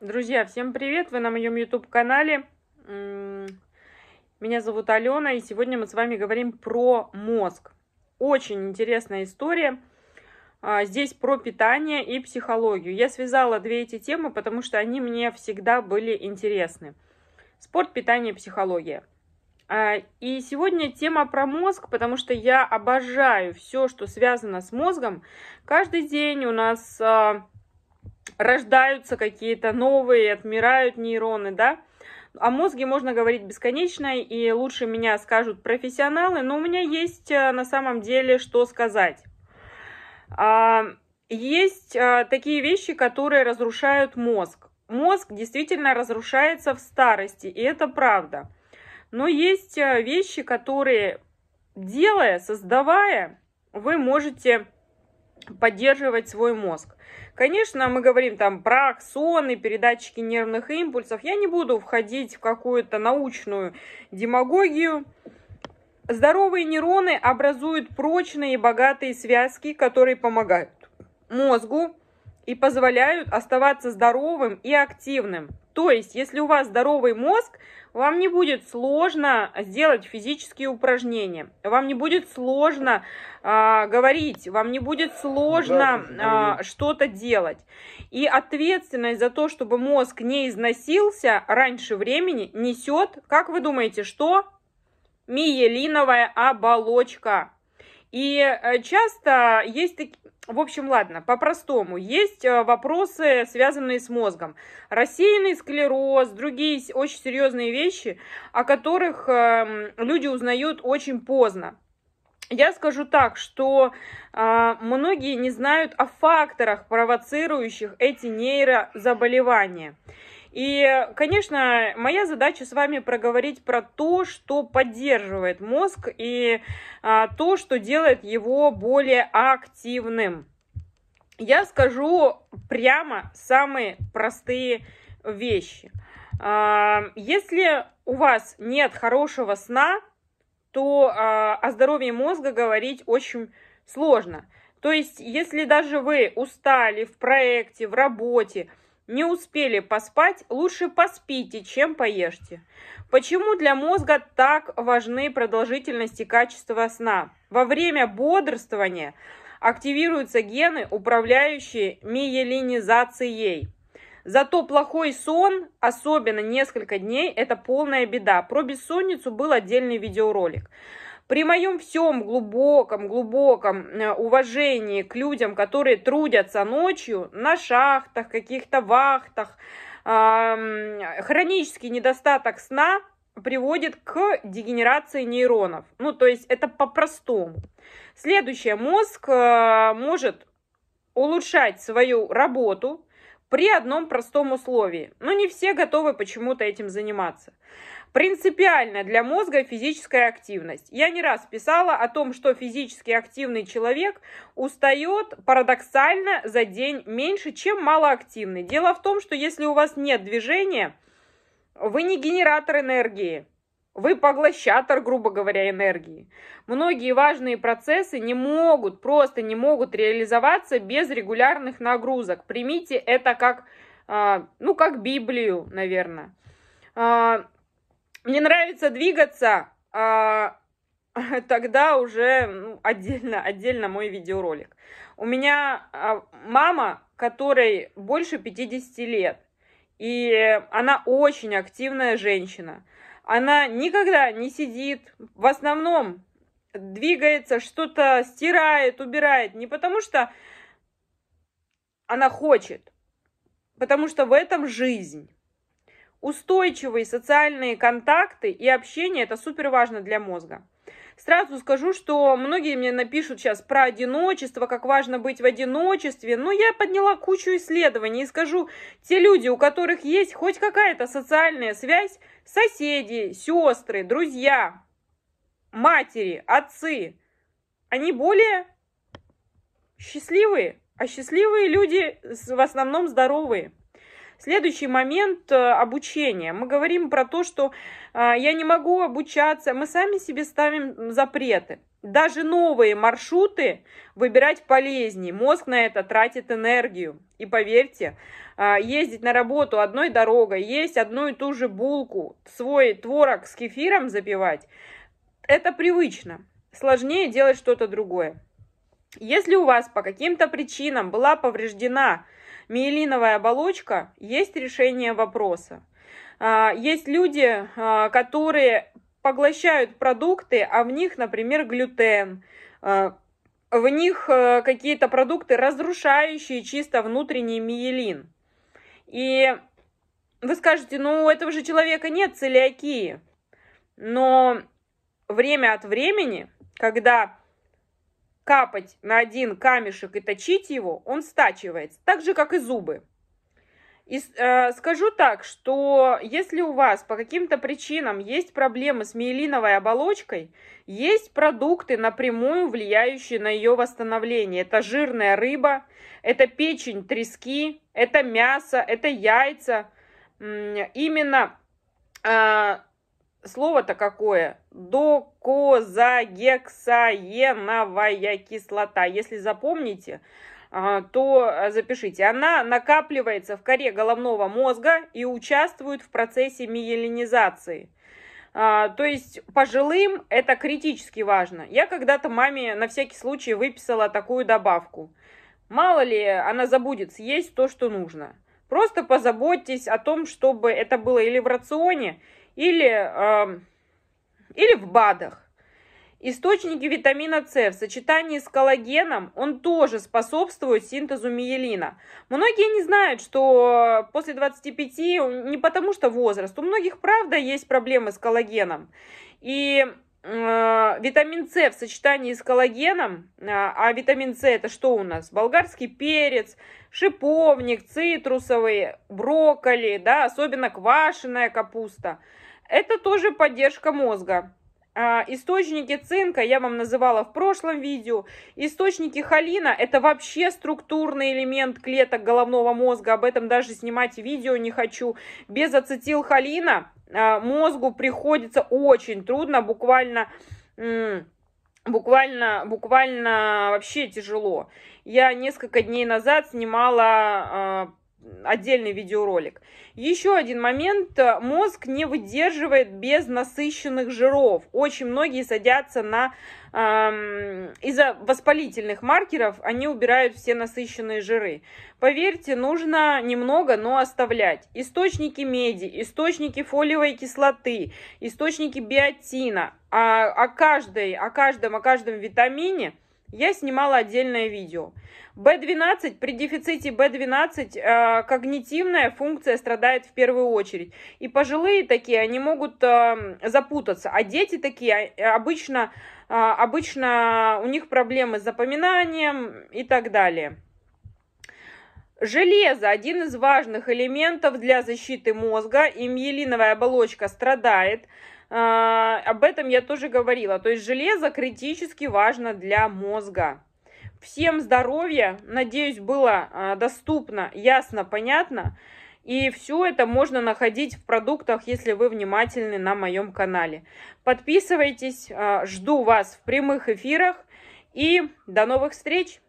Друзья, всем привет! Вы на моем YouTube-канале. Меня зовут Алена, и сегодня мы с вами говорим про мозг. Очень интересная история. А, здесь про питание и психологию. Я связала две эти темы, потому что они мне всегда были интересны. Спорт, питание, психология. А, и сегодня тема про мозг, потому что я обожаю все, что связано с мозгом. Каждый день у нас а, рождаются какие-то новые, отмирают нейроны, да. О мозге можно говорить бесконечно, и лучше меня скажут профессионалы, но у меня есть э, на самом деле что сказать. А, есть э, такие вещи, которые разрушают мозг. Мозг действительно разрушается в старости, и это правда. Но есть э, вещи, которые делая, создавая, вы можете поддерживать свой мозг. Конечно, мы говорим там про аксоны, передатчики нервных импульсов. Я не буду входить в какую-то научную демагогию. Здоровые нейроны образуют прочные и богатые связки, которые помогают мозгу и позволяют оставаться здоровым и активным. То есть, если у вас здоровый мозг, вам не будет сложно сделать физические упражнения, вам не будет сложно э, говорить, вам не будет сложно э, что-то делать. И ответственность за то, чтобы мозг не износился раньше времени, несет, как вы думаете, что? Миелиновая оболочка. И э, часто есть такие... В общем, ладно, по-простому. Есть э, вопросы, связанные с мозгом. Рассеянный склероз, другие очень серьезные вещи, о которых эм, люди узнают очень поздно. Я скажу так, что э, многие не знают о факторах, провоцирующих эти нейрозаболевания. И, конечно, моя задача с вами проговорить про то, что поддерживает мозг и а, то, что делает его более активным. Я скажу прямо самые простые вещи. А, если у вас нет хорошего сна, то а, о здоровье мозга говорить очень сложно. То есть, если даже вы устали в проекте, в работе, не успели поспать, лучше поспите, чем поешьте. Почему для мозга так важны продолжительность и качество сна? Во время бодрствования активируются гены, управляющие миелинизацией. Зато плохой сон, особенно несколько дней, это полная беда. Про бессонницу был отдельный видеоролик. При моем всем глубоком-глубоком э, уважении к людям, которые трудятся ночью на шахтах, каких-то вахтах, хронический недостаток сна приводит к дегенерации нейронов. Ну, то есть это по-простому. Следующее, мозг э, может улучшать свою работу, при одном простом условии. Но не все готовы почему-то этим заниматься. Принципиально для мозга физическая активность. Я не раз писала о том, что физически активный человек устает парадоксально за день меньше, чем малоактивный. Дело в том, что если у вас нет движения, вы не генератор энергии. Вы поглощатор, грубо говоря, энергии. Многие важные процессы не могут, просто не могут реализоваться без регулярных нагрузок. Примите это как, а, ну, как Библию, наверное. А, мне нравится двигаться, а, тогда уже ну, отдельно, отдельно мой видеоролик. У меня мама, которой больше 50 лет, и она очень активная женщина – она никогда не сидит, в основном двигается, что-то стирает, убирает. Не потому что она хочет, потому что в этом жизнь устойчивые социальные контакты и общение – это супер важно для мозга. Сразу скажу, что многие мне напишут сейчас про одиночество, как важно быть в одиночестве. Но я подняла кучу исследований и скажу, те люди, у которых есть хоть какая-то социальная связь, соседи, сестры, друзья, матери, отцы, они более счастливые. А счастливые люди в основном здоровые. Следующий момент э, обучения. Мы говорим про то, что э, я не могу обучаться. Мы сами себе ставим запреты. Даже новые маршруты выбирать полезнее. Мозг на это тратит энергию. И поверьте, э, ездить на работу одной дорогой, есть одну и ту же булку, свой творог с кефиром запивать, это привычно. Сложнее делать что-то другое. Если у вас по каким-то причинам была повреждена миелиновая оболочка, есть решение вопроса. А, есть люди, а, которые поглощают продукты, а в них, например, глютен, а, в них э, какие-то продукты, разрушающие чисто внутренний миелин. И вы скажете, ну у этого же человека нет целиакии. Но время от времени, когда капать на один камешек и точить его, он стачивается, так же, как и зубы. И э, скажу так, что если у вас по каким-то причинам есть проблемы с миелиновой оболочкой, есть продукты, напрямую влияющие на ее восстановление. Это жирная рыба, это печень трески, это мясо, это яйца. Именно э, Слово-то какое? Докозагексаеновая кислота. Если запомните, а, то а, запишите. Она накапливается в коре головного мозга и участвует в процессе миелинизации. А, то есть пожилым это критически важно. Я когда-то маме на всякий случай выписала такую добавку. Мало ли, она забудет съесть то, что нужно. Просто позаботьтесь о том, чтобы это было или в рационе, или, э, или в БАДах. Источники витамина С в сочетании с коллагеном, он тоже способствует синтезу миелина. Многие не знают, что после 25, не потому что возраст, у многих правда есть проблемы с коллагеном. И э, витамин С в сочетании с коллагеном, э, а витамин С это что у нас? Болгарский перец, шиповник, цитрусовый, брокколи, да, особенно квашеная капуста – это тоже поддержка мозга. А, источники цинка я вам называла в прошлом видео. Источники холина – это вообще структурный элемент клеток головного мозга. Об этом даже снимать видео не хочу. Без ацетилхолина а, мозгу приходится очень трудно, буквально буквально, буквально вообще тяжело. Я несколько дней назад снимала а, отдельный видеоролик. Еще один момент. Мозг не выдерживает без насыщенных жиров. Очень многие садятся на... Эм, из-за воспалительных маркеров они убирают все насыщенные жиры. Поверьте, нужно немного, но оставлять. Источники меди, источники фолиевой кислоты, источники биотина. а о а каждой, о каждом, о каждом витамине – я снимала отдельное видео. B12, при дефиците B12 э, когнитивная функция страдает в первую очередь. И пожилые такие, они могут э, запутаться. А дети такие, а, э, обычно, э, обычно у них проблемы с запоминанием и так далее. Железо – один из важных элементов для защиты мозга, и миелиновая оболочка страдает – а, об этом я тоже говорила. То есть железо критически важно для мозга. Всем здоровья, надеюсь, было а, доступно, ясно, понятно. И все это можно находить в продуктах, если вы внимательны на моем канале. Подписывайтесь, а, жду вас в прямых эфирах и до новых встреч!